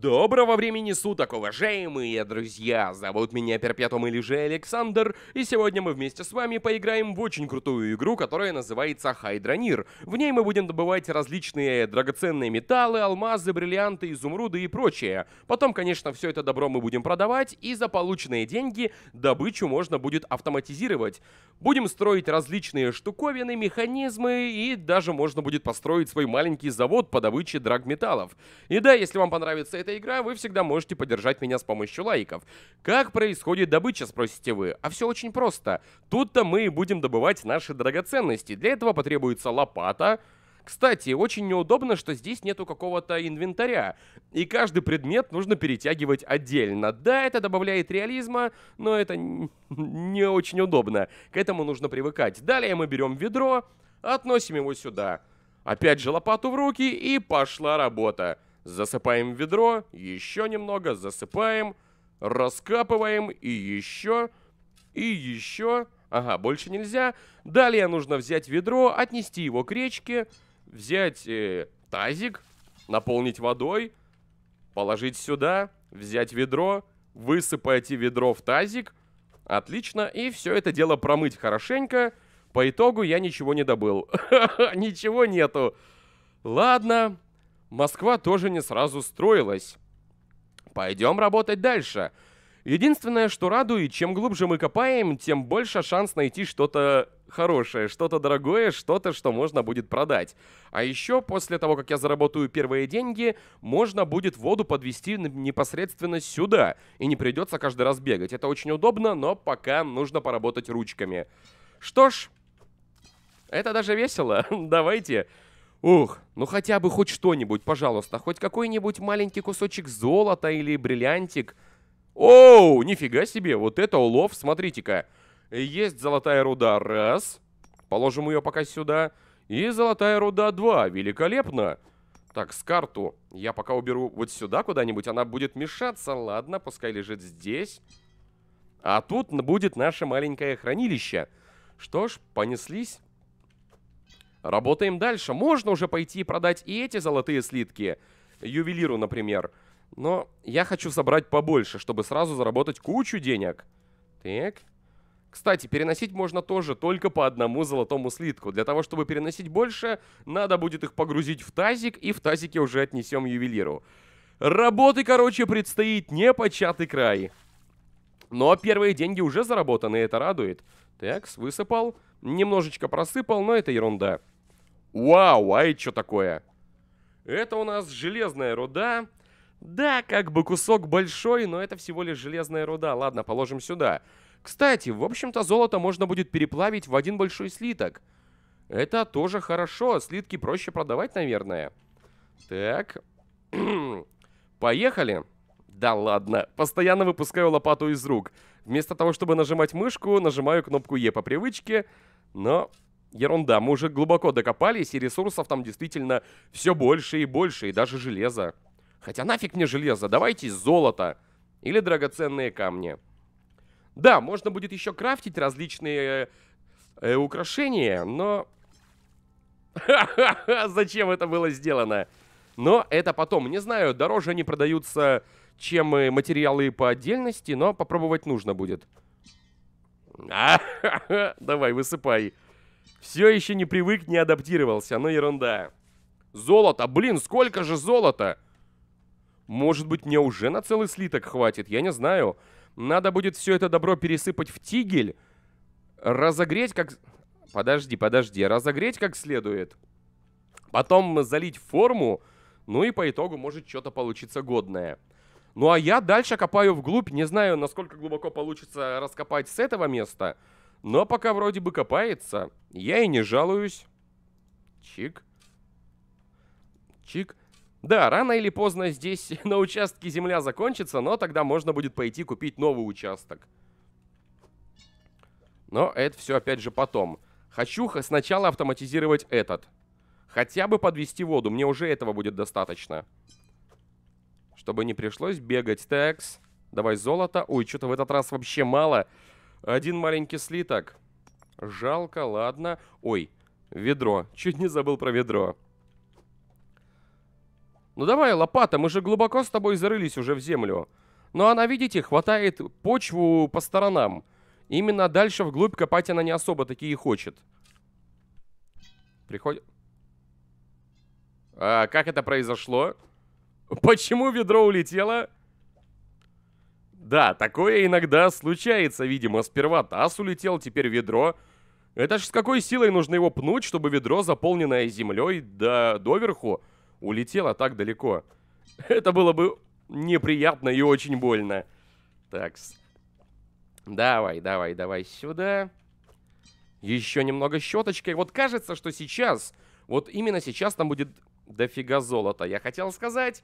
Доброго времени суток, уважаемые друзья! Зовут меня Перпетум или же Александр, и сегодня мы вместе с вами поиграем в очень крутую игру, которая называется Хайдронир. В ней мы будем добывать различные драгоценные металлы, алмазы, бриллианты, изумруды и прочее. Потом, конечно, все это добро мы будем продавать, и за полученные деньги добычу можно будет автоматизировать. Будем строить различные штуковины, механизмы, и даже можно будет построить свой маленький завод по добыче драгметаллов. И да, если вам понравится это эта игра, вы всегда можете поддержать меня с помощью лайков. Как происходит добыча, спросите вы? А все очень просто. Тут-то мы и будем добывать наши драгоценности. Для этого потребуется лопата, кстати, очень неудобно, что здесь нету какого-то инвентаря, и каждый предмет нужно перетягивать отдельно. Да, это добавляет реализма, но это не очень удобно. К этому нужно привыкать. Далее мы берем ведро, относим его сюда. Опять же лопату в руки, и пошла работа. Засыпаем ведро, еще немного, засыпаем, раскапываем и еще, и еще. Ага, больше нельзя. Далее нужно взять ведро, отнести его к речке, взять э, тазик, наполнить водой, положить сюда, взять ведро, высыпаете ведро в тазик. Отлично, и все это дело промыть хорошенько. По итогу я ничего не добыл. Ничего нету. Ладно, Москва тоже не сразу строилась. Пойдем работать дальше. Единственное, что радует, чем глубже мы копаем, тем больше шанс найти что-то хорошее, что-то дорогое, что-то, что можно будет продать. А еще после того, как я заработаю первые деньги, можно будет воду подвести непосредственно сюда, и не придется каждый раз бегать. Это очень удобно, но пока нужно поработать ручками. Что ж, это даже весело. Давайте Ух, ну хотя бы хоть что-нибудь, пожалуйста, хоть какой-нибудь маленький кусочек золота или бриллиантик. Оу, нифига себе, вот это улов, смотрите-ка. Есть золотая руда, раз. Положим ее пока сюда. И золотая руда, два. Великолепно. Так, с карту я пока уберу вот сюда куда-нибудь, она будет мешаться. Ладно, пускай лежит здесь. А тут будет наше маленькое хранилище. Что ж, понеслись. Работаем дальше. Можно уже пойти и продать и эти золотые слитки, ювелиру, например. Но я хочу собрать побольше, чтобы сразу заработать кучу денег. Так. Кстати, переносить можно тоже только по одному золотому слитку. Для того, чтобы переносить больше, надо будет их погрузить в тазик, и в тазике уже отнесем ювелиру. Работы, короче, предстоит непочатый край. Но первые деньги уже заработаны, это радует. Такс, высыпал. Немножечко просыпал, но это ерунда. Вау, а это что такое? Это у нас железная руда. Да, как бы кусок большой, но это всего лишь железная руда. Ладно, положим сюда. Кстати, в общем-то, золото можно будет переплавить в один большой слиток. Это тоже хорошо. Слитки проще продавать, наверное. Так. Поехали. Да ладно. Постоянно выпускаю лопату из рук. Вместо того, чтобы нажимать мышку, нажимаю кнопку Е по привычке. Но ерунда, мы уже глубоко докопались, и ресурсов там действительно все больше и больше, и даже железо. Хотя нафиг мне железо, давайте золото или драгоценные камни. Да, можно будет еще крафтить различные э, украшения, но... Ха-ха-ха, зачем это было сделано? Но это потом, не знаю, дороже они продаются чем материалы по отдельности, но попробовать нужно будет. давай, высыпай. Все еще не привык, не адаптировался, ну ерунда. Золото, блин, сколько же золота? Может быть, мне уже на целый слиток хватит, я не знаю. Надо будет все это добро пересыпать в тигель, разогреть как... Подожди, подожди, разогреть как следует. Потом залить форму, ну и по итогу может что-то получиться годное. Ну а я дальше копаю вглубь, не знаю, насколько глубоко получится раскопать с этого места, но пока вроде бы копается, я и не жалуюсь. Чик. Чик. Да, рано или поздно здесь на участке земля закончится, но тогда можно будет пойти купить новый участок. Но это все опять же потом. Хочу сначала автоматизировать этот. Хотя бы подвести воду, мне уже этого будет достаточно. Достаточно. Чтобы не пришлось бегать. Текс. Давай золото. Ой, что-то в этот раз вообще мало. Один маленький слиток. Жалко, ладно. Ой, ведро. Чуть не забыл про ведро. Ну давай, лопата, мы же глубоко с тобой зарылись уже в землю. Но ну, она, видите, хватает почву по сторонам. Именно дальше вглубь копать она не особо такие хочет. Приходит... А, как это произошло? Почему ведро улетело? Да, такое иногда случается, видимо. Сперва таз улетел, теперь ведро. Это ж с какой силой нужно его пнуть, чтобы ведро, заполненное землей до доверху, улетело так далеко? Это было бы неприятно и очень больно. Так, давай, давай, давай сюда. Еще немного щеточкой. Вот кажется, что сейчас, вот именно сейчас там будет дофига золота, я хотел сказать.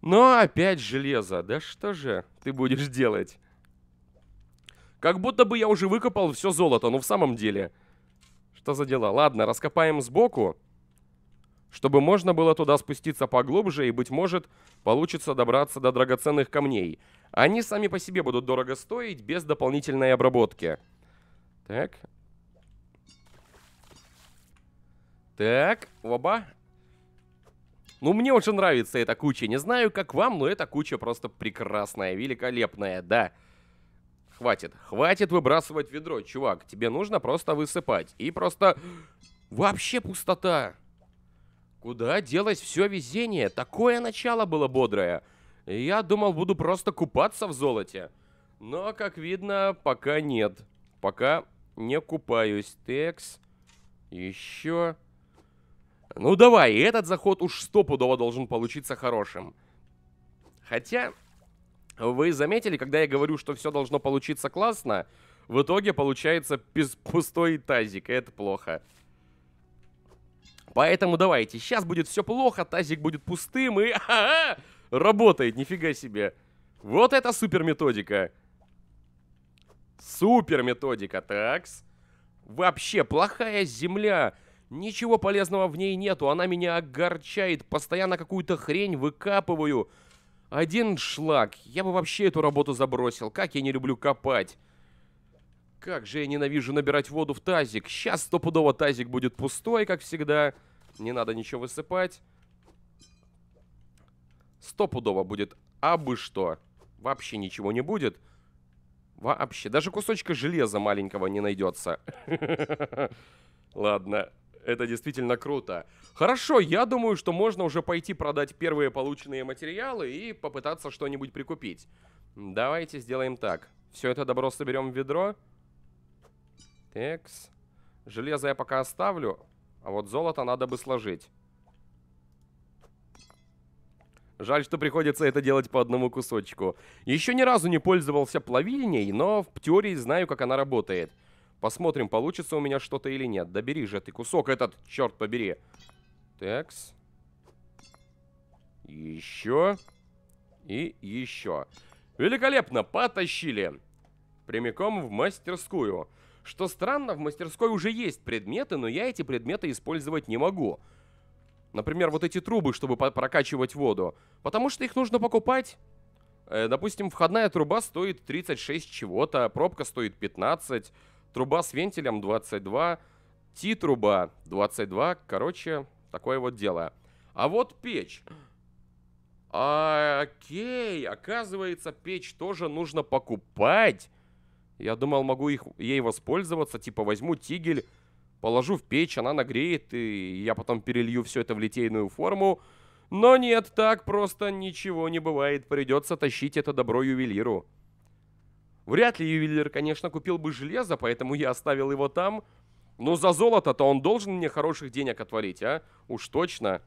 Но опять железо. Да что же ты будешь делать? Как будто бы я уже выкопал все золото, ну в самом деле. Что за дела? Ладно, раскопаем сбоку, чтобы можно было туда спуститься поглубже, и, быть может, получится добраться до драгоценных камней. Они сами по себе будут дорого стоить, без дополнительной обработки. Так. Так, оба. Ну, мне уже нравится эта куча. Не знаю, как вам, но эта куча просто прекрасная, великолепная, да. Хватит, хватит выбрасывать ведро, чувак. Тебе нужно просто высыпать. И просто... Вообще пустота. Куда делось все везение? Такое начало было бодрое. Я думал, буду просто купаться в золоте. Но, как видно, пока нет. Пока не купаюсь. Текс. Еще. Ну давай, и этот заход уж стопудово должен получиться хорошим. Хотя, вы заметили, когда я говорю, что все должно получиться классно, в итоге получается пустой тазик, и это плохо. Поэтому давайте, сейчас будет все плохо, тазик будет пустым и... А -а Работает, нифига себе. Вот это супер методика. Супер методика, такс. Вообще, плохая земля Ничего полезного в ней нету, она меня огорчает, постоянно какую-то хрень выкапываю. Один шлак, я бы вообще эту работу забросил, как я не люблю копать. Как же я ненавижу набирать воду в тазик. Сейчас стопудово тазик будет пустой, как всегда. Не надо ничего высыпать. Стопудово будет абы что. Вообще ничего не будет. Вообще. Даже кусочка железа маленького не найдется. Ладно. Это действительно круто. Хорошо, я думаю, что можно уже пойти продать первые полученные материалы и попытаться что-нибудь прикупить. Давайте сделаем так. Все это добро соберем в ведро. Текс. Железо я пока оставлю, а вот золото надо бы сложить. Жаль, что приходится это делать по одному кусочку. Еще ни разу не пользовался плавильней, но в теории знаю, как она работает. Посмотрим, получится у меня что-то или нет. Добери же ты кусок этот, черт побери. Такс. Еще. И еще. Великолепно, потащили. Прямиком в мастерскую. Что странно, в мастерской уже есть предметы, но я эти предметы использовать не могу. Например, вот эти трубы, чтобы прокачивать воду. Потому что их нужно покупать. Э, допустим, входная труба стоит 36 чего-то, пробка стоит 15, Труба с вентилем 22, Ти-труба 22, короче, такое вот дело. А вот печь. Окей, оказывается, печь тоже нужно покупать. Я думал, могу их, ей воспользоваться, типа возьму тигель, положу в печь, она нагреет, и я потом перелью все это в литейную форму. Но нет, так просто ничего не бывает, придется тащить это добро ювелиру. Вряд ли ювелир, конечно, купил бы железо, поэтому я оставил его там. Но за золото-то он должен мне хороших денег отвалить, а? Уж точно.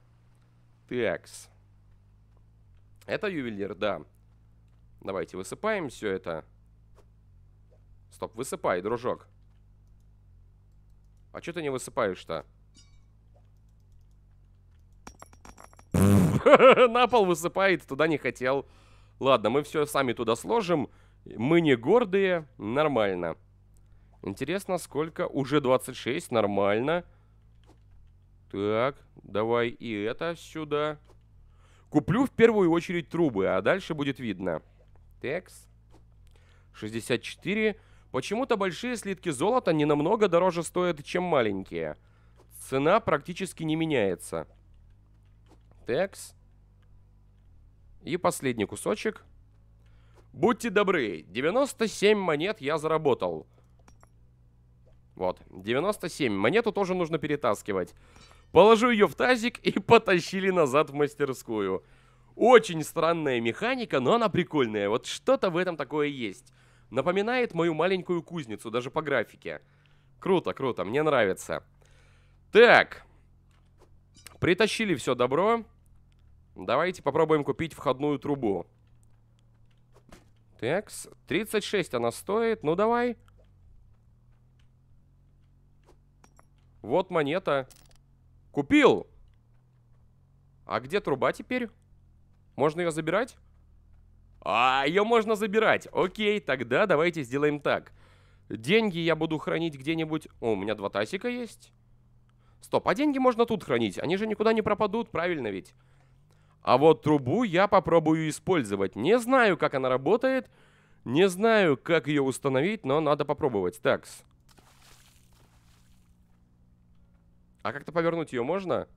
Текс. Это ювелир, да. Давайте высыпаем все это. Стоп, высыпай, дружок. А что ты не высыпаешь-то? На пол высыпает, туда не хотел. Ладно, мы все сами туда сложим. Мы не гордые, нормально. Интересно, сколько? Уже 26, нормально. Так, давай и это сюда. Куплю в первую очередь трубы, а дальше будет видно. Текс. 64. Почему-то большие слитки золота не намного дороже стоят, чем маленькие. Цена практически не меняется. Текс. И последний кусочек. Будьте добры, 97 монет я заработал. Вот, 97. Монету тоже нужно перетаскивать. Положу ее в тазик и потащили назад в мастерскую. Очень странная механика, но она прикольная. Вот что-то в этом такое есть. Напоминает мою маленькую кузницу, даже по графике. Круто, круто, мне нравится. Так. Притащили все добро. Давайте попробуем купить входную трубу. Так, 36 она стоит. Ну, давай. Вот монета. Купил! А где труба теперь? Можно ее забирать? А, ее можно забирать. Окей, тогда давайте сделаем так. Деньги я буду хранить где-нибудь... О, у меня два тасика есть. Стоп, а деньги можно тут хранить. Они же никуда не пропадут, правильно ведь? А вот трубу я попробую использовать. Не знаю, как она работает, не знаю, как ее установить, но надо попробовать. Такс. А как-то повернуть ее можно?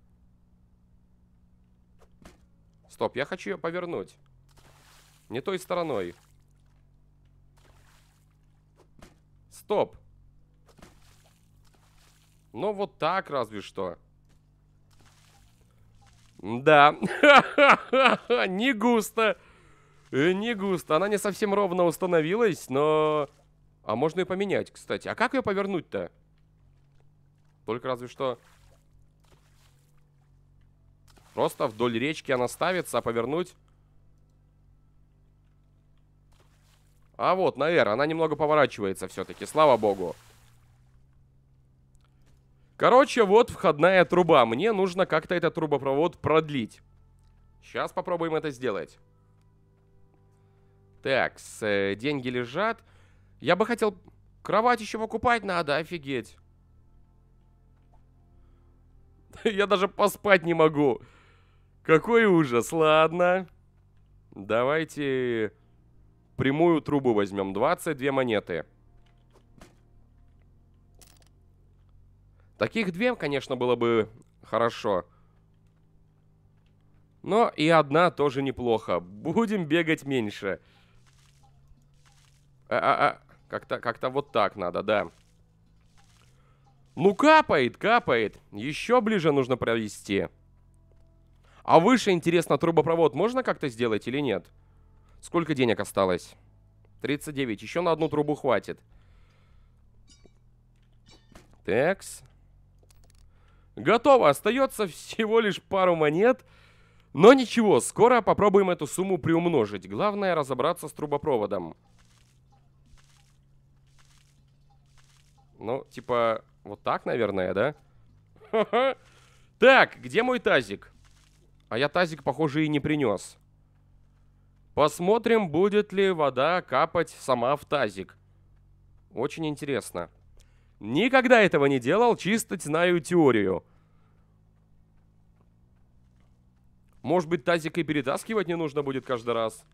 Стоп, я хочу ее повернуть. Не той стороной. Стоп. Ну вот так разве что. Да, не густо. Э, не густо. Она не совсем ровно установилась, но... А можно ее поменять, кстати. А как ее повернуть-то? Только разве что... Просто вдоль речки она ставится, а повернуть... А вот, наверное, она немного поворачивается все-таки, слава богу. Короче, вот входная труба. Мне нужно как-то этот трубопровод продлить. Сейчас попробуем это сделать. Так, с, э, деньги лежат. Я бы хотел... Кровать еще покупать надо, офигеть. Я даже поспать не могу. Какой ужас, ладно. Давайте прямую трубу возьмем. 22 монеты. Таких две, конечно, было бы хорошо. Но и одна тоже неплохо. Будем бегать меньше. А-а-а. Как-то как, -то, вот так надо, да. Ну, капает, капает. Еще ближе нужно провести. А выше, интересно, трубопровод можно как-то сделать или нет? Сколько денег осталось? 39. Еще на одну трубу хватит. Текс. Готово, остается всего лишь пару монет. Но ничего, скоро попробуем эту сумму приумножить. Главное разобраться с трубопроводом. Ну, типа, вот так, наверное, да? Так, где мой тазик? А я тазик, похоже, и не принес. Посмотрим, будет ли вода капать сама в тазик. Очень интересно. Интересно. Никогда этого не делал, чисто знаю теорию. Может быть, тазик и перетаскивать не нужно будет каждый раз.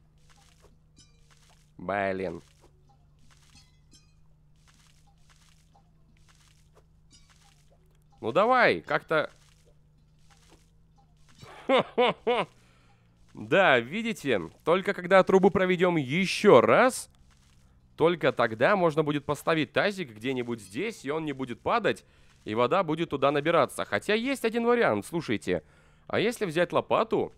Блин. Ну давай, как-то... Да, видите, только когда трубу проведем еще раз, только тогда можно будет поставить тазик где-нибудь здесь, и он не будет падать, и вода будет туда набираться. Хотя есть один вариант, слушайте. А если взять лопату...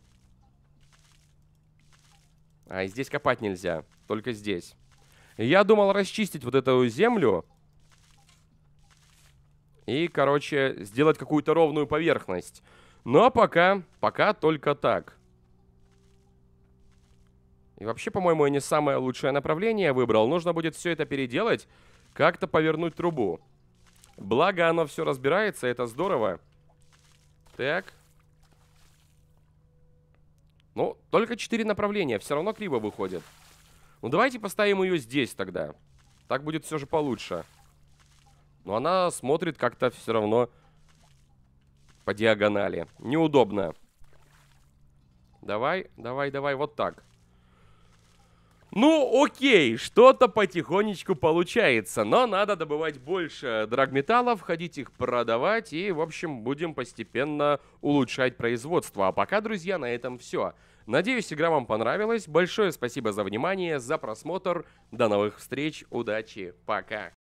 А, здесь копать нельзя, только здесь. Я думал расчистить вот эту землю. И, короче, сделать какую-то ровную поверхность. Но пока, пока только так. И вообще, по-моему, я не самое лучшее направление выбрал. Нужно будет все это переделать, как-то повернуть трубу. Благо, оно все разбирается, это здорово. Так. Ну, только четыре направления, все равно криво выходит. Ну, давайте поставим ее здесь тогда. Так будет все же получше. Но она смотрит как-то все равно по диагонали. Неудобно. Давай, давай, давай, вот так. Ну, окей, что-то потихонечку получается, но надо добывать больше драгметаллов, ходить их продавать и, в общем, будем постепенно улучшать производство. А пока, друзья, на этом все. Надеюсь, игра вам понравилась. Большое спасибо за внимание, за просмотр. До новых встреч, удачи, пока.